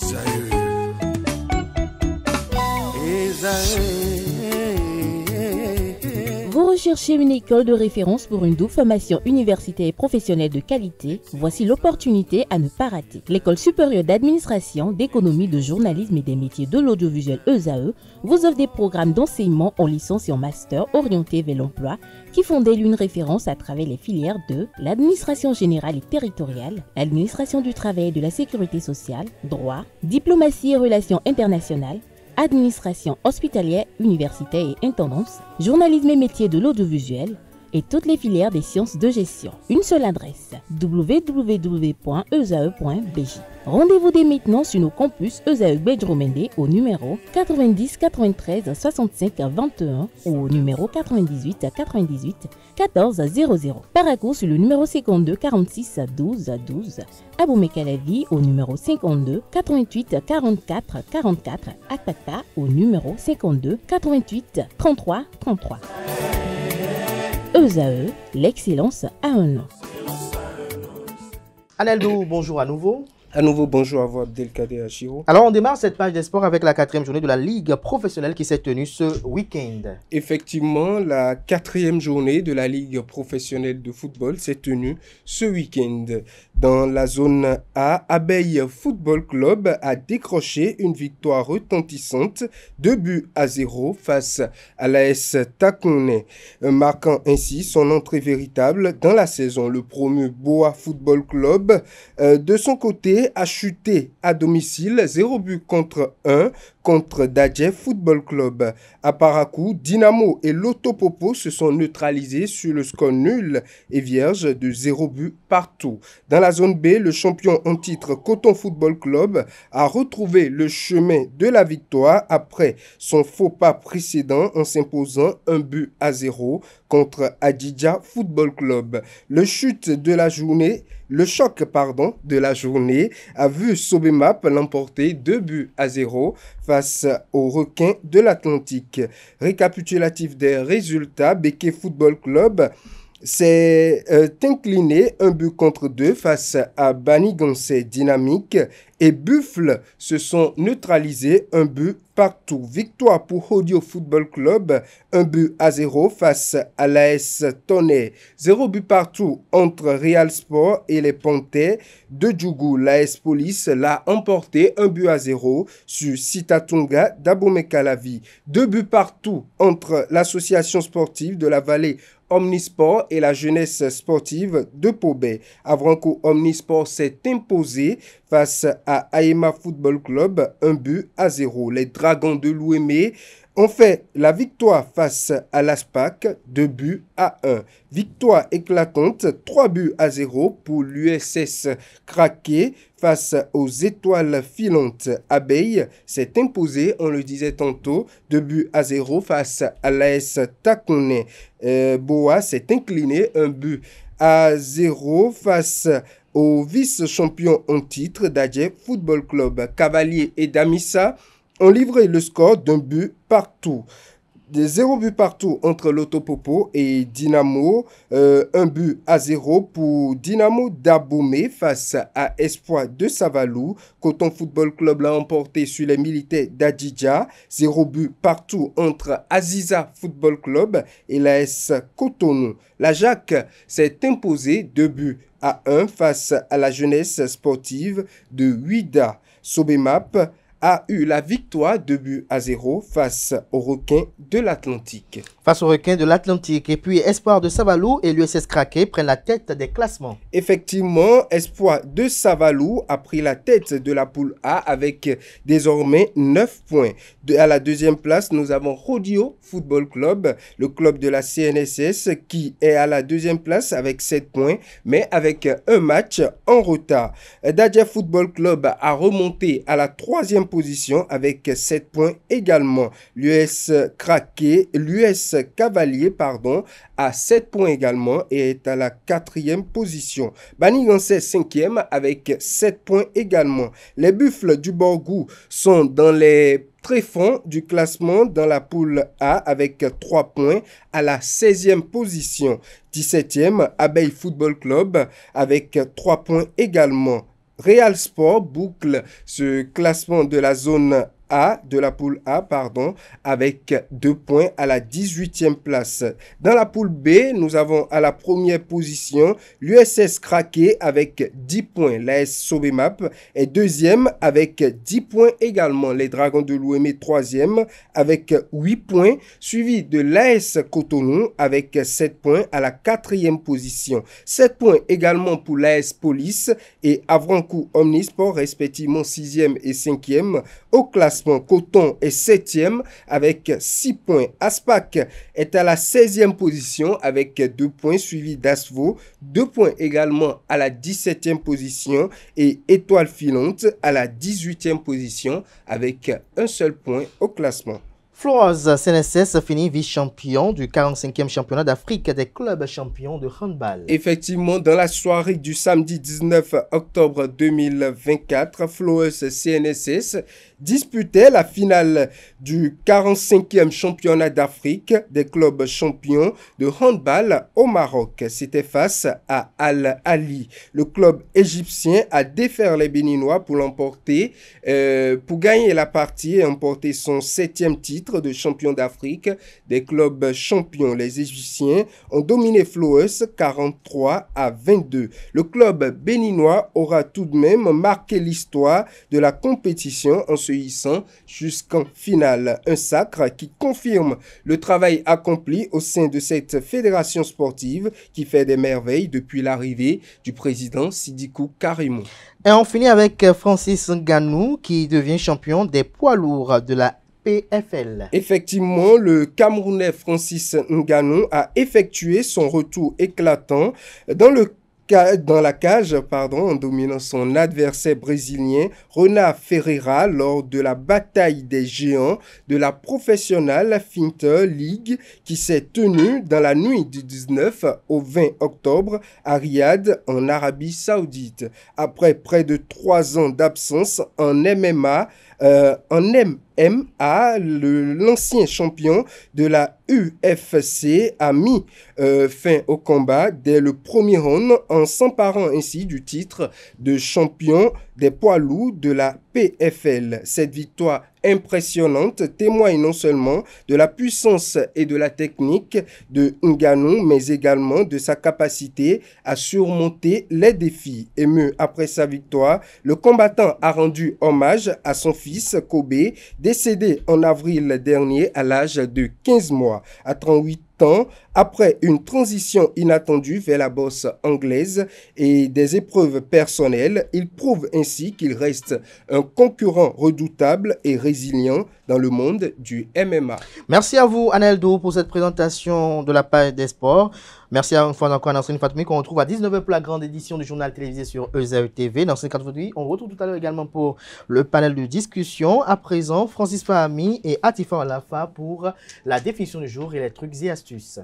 Zaire. Chercher une école de référence pour une double formation universitaire et professionnelle de qualité. Voici l'opportunité à ne pas rater. L'école supérieure d'administration, d'économie, de journalisme et des métiers de l'audiovisuel ESAE e vous offre des programmes d'enseignement en licence et en master orientés vers l'emploi qui font d'elle une référence à travers les filières de l'administration générale et territoriale, l'administration du travail et de la sécurité sociale, droit, diplomatie et relations internationales, administration hospitalière, université et intendance, journalisme et métier de l'audiovisuel, et toutes les filières des sciences de gestion. Une seule adresse www.eae.bj. Rendez-vous dès maintenant sur nos campus ESAE Bedroomende au numéro 90 93 65 21 ou au numéro 98 98 14 00. Paracours sur le numéro 52 46 12 12. Abou-Mekalavi au numéro 52 88 44 44. Akpata au numéro 52 88 33 33. Eux à eux, l'excellence a un nom. Analdou, bonjour à nouveau. À nouveau, bonjour à vous, Abdelkader Achiro. Alors, on démarre cette page des sports avec la quatrième journée de la Ligue professionnelle qui s'est tenue ce week-end. Effectivement, la quatrième journée de la Ligue professionnelle de football s'est tenue ce week-end. Dans la zone A, Abeille Football Club a décroché une victoire retentissante, 2 buts à 0 face à l'AS Takune euh, marquant ainsi son entrée véritable dans la saison. Le promu Boa Football Club, euh, de son côté, et a chuté à domicile, 0 but contre 1 contre Dadje Football Club. À Parakou, Dynamo et Lotopopo se sont neutralisés sur le score nul et vierge de 0 but partout. Dans la zone B, le champion en titre Coton Football Club a retrouvé le chemin de la victoire après son faux pas précédent en s'imposant un but à 0 contre Adidja Football Club. Le chute de la journée, le choc pardon, de la journée a vu Sobemap l'emporter 2 buts à 0 face aux requins de l'Atlantique. Récapitulatif des résultats, Beke Football Club s'est euh, incliné un but contre deux face à Banigonse Dynamique et buffles se sont neutralisés un but partout. Victoire pour Audio Football Club, un but à zéro face à l'AS Tonnet. Zéro but partout entre Real Sport et les Pontais. De Djougou, l'AS Police l'a emporté un but à zéro sur Sitatunga d'Abomekalavi. Deux buts partout entre l'association sportive de la vallée Omnisport et la jeunesse sportive de Pobé. Avranco Omnisport s'est imposé face à Aema Football Club, un but à zéro. Les Dragons de l'Ouémé e ont fait la victoire face à l'ASPAC, deux buts à un. Victoire éclatante, trois buts à zéro pour l'USS craqué face aux étoiles filantes. Abeille s'est imposé, on le disait tantôt, deux buts à zéro. face à l'AS Takone euh, Boa s'est incliné, un but à zéro face à aux vice champions en titre d'Adje Football Club, Cavalier et Damissa ont livré le score d'un but partout zéro but partout entre l'Autopopo et Dynamo. Euh, un but à zéro pour Dynamo d'Abomey face à Espoir de Savalou. Coton Football Club l'a emporté sur les militaires d'Adidja. Zéro but partout entre Aziza Football Club et s Cotonou. La Jacques s'est imposée deux buts à un face à la jeunesse sportive de Huida. Sobemap a eu la victoire de but à zéro face aux requins de l'Atlantique. Face aux requins de l'Atlantique et puis Espoir de Savalou et l'USS Craqué prennent la tête des classements. Effectivement, Espoir de Savalou a pris la tête de la poule A avec désormais 9 points. De, à la deuxième place, nous avons Rodio Football Club, le club de la CNSS qui est à la deuxième place avec 7 points mais avec un match en retard. Dadja Football Club a remonté à la troisième position avec 7 points également. L'US l'US cavalier, pardon, 7 points également et est à la quatrième position. 5 cinquième avec 7 points également. Les buffles du Borgou sont dans les tréfonds du classement dans la poule A avec 3 points à la 16e position. 17e, Abeille Football Club avec 3 points également. Real Sport boucle ce classement de la zone a, de la poule A, pardon, avec 2 points à la 18e place. Dans la poule B, nous avons à la première position l'USS Craqué avec 10 points. L'AS Sobemap est deuxième avec 10 points également. Les Dragons de 3 troisième avec 8 points, suivi de l'AS Cotonou avec 7 points à la quatrième position. 7 points également pour l'AS Police et Avrancou Omnisport, respectivement 6e et 5e au classement Coton est 7e avec 6 points. Aspac est à la 16e position avec 2 points, suivi d'Asvo, 2 points également à la 17e position et Étoile Filante à la 18e position avec un seul point au classement. Flores CNSS finit vice-champion du 45e championnat d'Afrique des clubs champions de handball. Effectivement, dans la soirée du samedi 19 octobre 2024, Flores CNSS disputait la finale du 45e championnat d'Afrique des clubs champions de handball au Maroc. C'était face à Al Ali. Le club égyptien a défaire les Béninois pour l'emporter, euh, pour gagner la partie et emporter son septième titre de champion d'Afrique des clubs champions. Les Égyptiens ont dominé Flores 43 à 22. Le club béninois aura tout de même marqué l'histoire de la compétition en se hissant jusqu'en finale. Un sacre qui confirme le travail accompli au sein de cette fédération sportive qui fait des merveilles depuis l'arrivée du président Sidikou Karimou. Et on finit avec Francis Nganou qui devient champion des poids lourds de la PFL. Effectivement, le Camerounais Francis Nganou a effectué son retour éclatant dans le la cage pardon, en dominant son adversaire brésilien Renat Ferreira lors de la bataille des géants de la professionnelle Finter League qui s'est tenue dans la nuit du 19 au 20 octobre à Riyad en Arabie Saoudite. Après près de trois ans d'absence en MMA, euh, en MMA, l'ancien champion de la UFC a mis euh, fin au combat dès le premier round en s'emparant ainsi du titre de champion des poids lourds de la PFL. Cette victoire impressionnante témoigne non seulement de la puissance et de la technique de Nganou, mais également de sa capacité à surmonter les défis. Ému après sa victoire, le combattant a rendu hommage à son fils Kobe, décédé en avril dernier à l'âge de 15 mois. À 38 après une transition inattendue vers la bosse anglaise et des épreuves personnelles. Il prouve ainsi qu'il reste un concurrent redoutable et résilient dans le monde du MMA. Merci à vous, Aneldo, pour cette présentation de la page des sports. Merci à encore à Nassrine Fatoumi qu'on retrouve à 19h pour la grande édition du journal télévisé sur EZE TV. Dans Nassrine là on retrouve tout à l'heure également pour le panel de discussion. À présent, Francis Fahami et Atifa Lafa pour la définition du jour et les trucs et astuces.